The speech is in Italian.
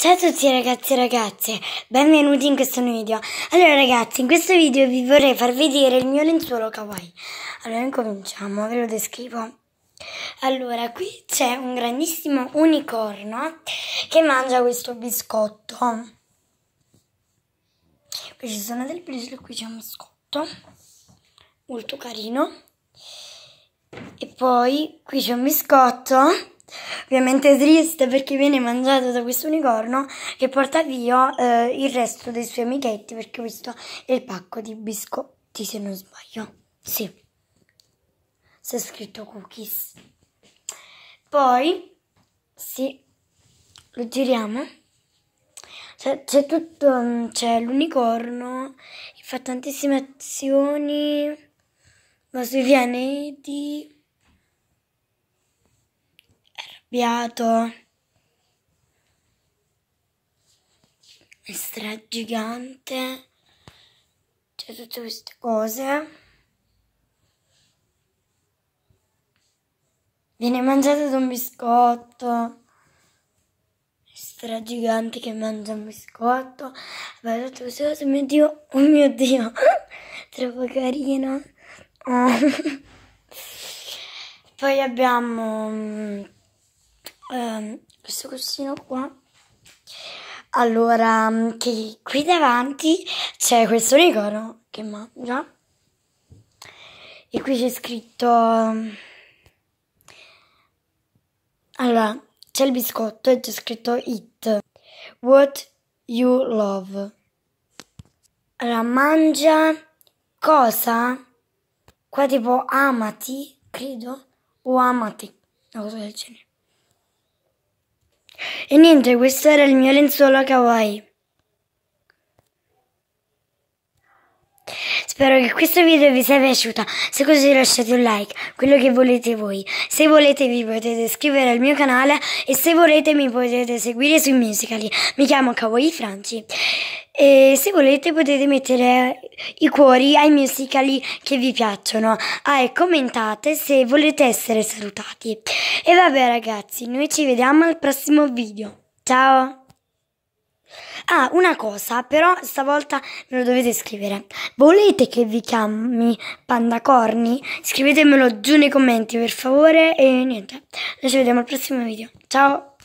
Ciao a tutti ragazzi e ragazze, benvenuti in questo nuovo video. Allora ragazzi, in questo video vi vorrei far vedere il mio lenzuolo kawaii. Allora incominciamo, ve lo descrivo. Allora, qui c'è un grandissimo unicorno che mangia questo biscotto. Qui ci sono del briciole, qui c'è un biscotto, molto carino. E poi qui c'è un biscotto Ovviamente è triste perché viene mangiato da questo unicorno che porta via eh, il resto dei suoi amichetti perché questo è il pacco di biscotti se non sbaglio. Sì, c'è scritto cookies. Poi, sì, lo giriamo. C'è, tutto, mm, c'è l'unicorno, fa tantissime azioni, va sui pianeti. Beato. È stragigante. C'è tutte queste cose. Viene mangiato da un biscotto. È stragigante che mangia un biscotto. Guardate queste cose, oh mio Dio. Oh mio Dio. Troppo carino. Oh. Poi abbiamo mm, um, questo costino qua. Allora, mm, che qui davanti c'è questo unicorno che mangia. E qui c'è scritto... Mm, allora, c'è il biscotto e c'è scritto It. What you love. Allora, mangia cosa? Qua tipo amati, credo. O amati, una cosa del genere. E niente, questo era il mio lenzuolo kawaii. Spero che questo video vi sia piaciuto, se così lasciate un like, quello che volete voi. Se volete vi potete iscrivere al mio canale e se volete mi potete seguire su musicali. Mi chiamo Kawaii Franci e se volete potete mettere i cuori ai musicali che vi piacciono. Ah e commentate se volete essere salutati. E vabbè ragazzi, noi ci vediamo al prossimo video. Ciao! Ah, una cosa, però stavolta me lo dovete scrivere. Volete che vi chiami Pandacorni? Scrivetemelo giù nei commenti, per favore. E niente, noi ci vediamo al prossimo video. Ciao!